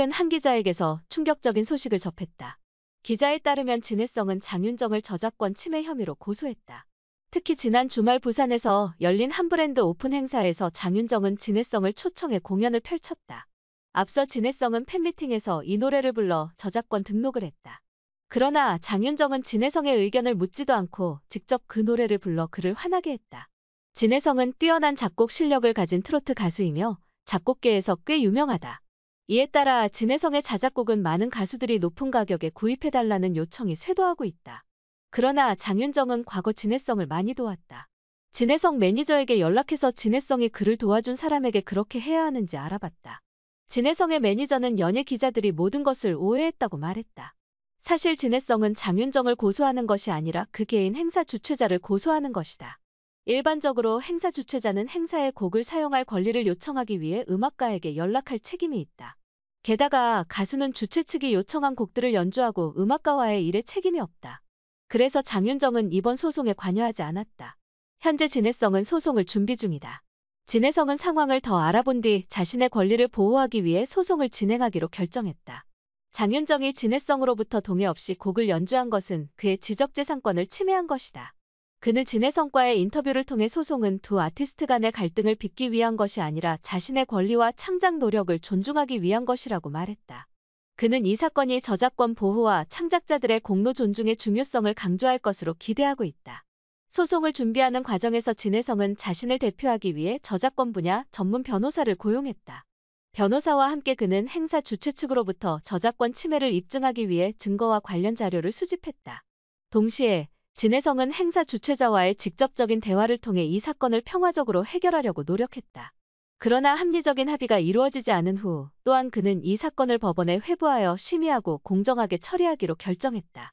최근 한 기자에게서 충격적인 소식을 접했다. 기자에 따르면 진해성은 장윤정을 저작권 침해 혐의로 고소했다. 특히 지난 주말 부산에서 열린 한 브랜드 오픈 행사에서 장윤정은 진해성을 초청해 공연을 펼쳤다. 앞서 진해성은 팬미팅에서 이 노래를 불러 저작권 등록을 했다. 그러나 장윤정은 진해성의 의견을 묻지도 않고 직접 그 노래를 불러 그를 화나게 했다. 진해성은 뛰어난 작곡 실력을 가진 트로트 가수이며 작곡계에서 꽤 유명하다. 이에 따라 진해성의 자작곡은 많은 가수들이 높은 가격에 구입해달라는 요청이 쇄도하고 있다. 그러나 장윤정은 과거 진해성을 많이 도왔다. 진해성 매니저에게 연락해서 진해성이 그를 도와준 사람에게 그렇게 해야 하는지 알아봤다. 진해성의 매니저는 연예 기자들이 모든 것을 오해했다고 말했다. 사실 진해성은 장윤정을 고소하는 것이 아니라 그 개인 행사 주최자를 고소하는 것이다. 일반적으로 행사 주최자는 행사의 곡을 사용할 권리를 요청하기 위해 음악가에게 연락할 책임이 있다. 게다가 가수는 주최 측이 요청한 곡들을 연주하고 음악가와의 일에 책임이 없다. 그래서 장윤정은 이번 소송에 관여하지 않았다. 현재 진해성은 소송을 준비 중이다. 진해성은 상황을 더 알아본 뒤 자신의 권리를 보호하기 위해 소송을 진행하기로 결정했다. 장윤정이 진해성으로부터 동의 없이 곡을 연주한 것은 그의 지적재산권을 침해한 것이다. 그는 진해성과의 인터뷰를 통해 소송은 두 아티스트 간의 갈등을 빚기 위한 것이 아니라 자신의 권리와 창작 노력을 존중하기 위한 것이라고 말했다. 그는 이 사건이 저작권 보호와 창작자들의 공로 존중의 중요성을 강조할 것으로 기대하고 있다. 소송을 준비하는 과정에서 진해성은 자신을 대표하기 위해 저작권 분야 전문 변호사를 고용했다. 변호사와 함께 그는 행사 주최 측으로부터 저작권 침해를 입증하기 위해 증거와 관련 자료를 수집했다. 동시에 진혜성은 행사 주최자와의 직접적인 대화를 통해 이 사건을 평화적으로 해결하려고 노력했다. 그러나 합리적인 합의가 이루어지지 않은 후 또한 그는 이 사건을 법원에 회부하여 심의하고 공정하게 처리하기로 결정했다.